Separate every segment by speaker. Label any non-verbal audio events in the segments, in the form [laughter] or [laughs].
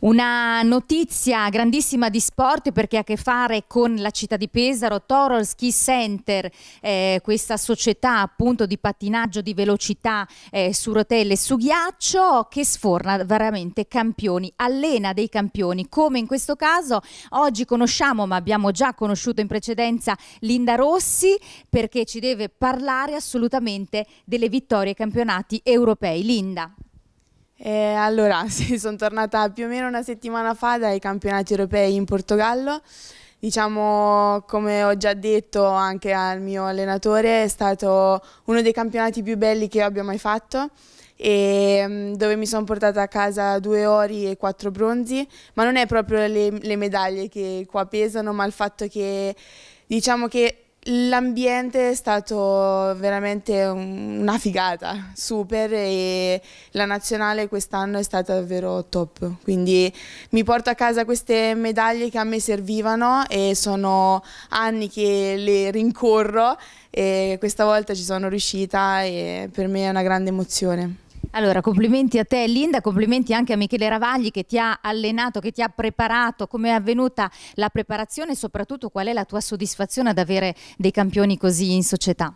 Speaker 1: Una notizia grandissima di sport perché ha a che fare con la città di Pesaro, Toro Ski Center, eh, questa società appunto di pattinaggio di velocità eh, su rotelle e su ghiaccio che sforna veramente campioni, allena dei campioni come in questo caso oggi conosciamo ma abbiamo già conosciuto in precedenza Linda Rossi perché ci deve parlare assolutamente delle
Speaker 2: vittorie ai campionati europei. Linda. Eh, allora, [laughs] sì, sono tornata più o meno una settimana fa dai campionati europei in Portogallo. Diciamo, come ho già detto anche al mio allenatore, è stato uno dei campionati più belli che abbia mai fatto e mm, dove mi sono portata a casa due ori e quattro bronzi, ma non è proprio le, le medaglie che qua pesano, ma il fatto che diciamo che L'ambiente è stato veramente una figata, super e la nazionale quest'anno è stata davvero top, quindi mi porto a casa queste medaglie che a me servivano e sono anni che le rincorro e questa volta ci sono riuscita e per me è una grande emozione. Allora, complimenti a te Linda, complimenti anche a Michele Ravagli
Speaker 1: che ti ha allenato, che ti ha preparato, come è avvenuta la preparazione e soprattutto qual è la tua soddisfazione ad avere dei campioni così in società?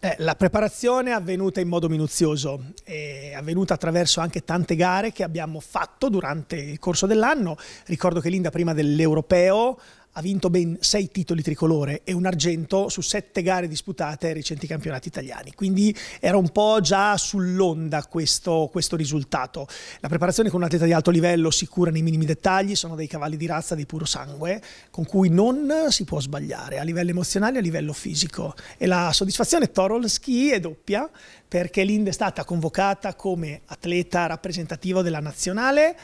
Speaker 3: Eh, la preparazione è avvenuta in modo minuzioso, è avvenuta attraverso anche tante gare che abbiamo fatto durante il corso dell'anno. Ricordo che Linda prima dell'Europeo ha vinto ben sei titoli tricolore e un argento su sette gare disputate ai recenti campionati italiani. Quindi era un po' già sull'onda questo, questo risultato. La preparazione con un atleta di alto livello si cura nei minimi dettagli, sono dei cavalli di razza di puro sangue con cui non si può sbagliare a livello emozionale e a livello fisico. E la soddisfazione Torolski è doppia perché l'Inde è stata convocata come atleta rappresentativo della nazionale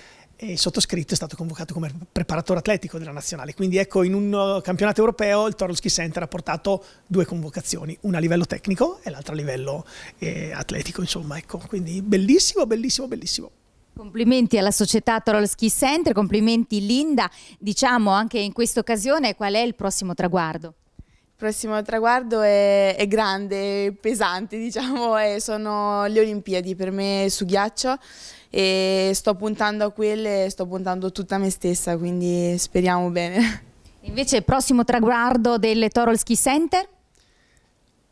Speaker 3: il sottoscritto è stato convocato come preparatore atletico della nazionale. Quindi ecco, in un uh, campionato europeo il Toro Center ha portato due convocazioni, una a livello tecnico e l'altra a livello eh, atletico, insomma, ecco. Quindi bellissimo, bellissimo, bellissimo.
Speaker 1: Complimenti alla società Torol Center, complimenti Linda. Diciamo anche in questa occasione qual è il prossimo traguardo?
Speaker 2: Il prossimo traguardo è, è grande, pesante, [laughs] diciamo, e sono le Olimpiadi per me su ghiaccio e sto puntando a quelle, sto puntando tutta me stessa, quindi speriamo bene. [laughs] Invece il prossimo
Speaker 1: traguardo del Torol Ski Center?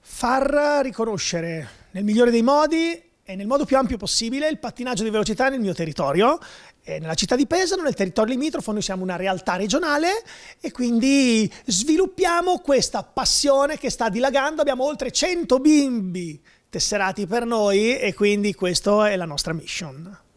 Speaker 3: Far riconoscere nel migliore dei modi e nel modo più ampio possibile il pattinaggio di velocità nel mio territorio, e nella città di Pesaro, nel territorio limitrofo, noi siamo una realtà regionale e quindi sviluppiamo questa passione che sta dilagando, abbiamo oltre 100 bimbi tesserati per noi e quindi questa è la nostra mission.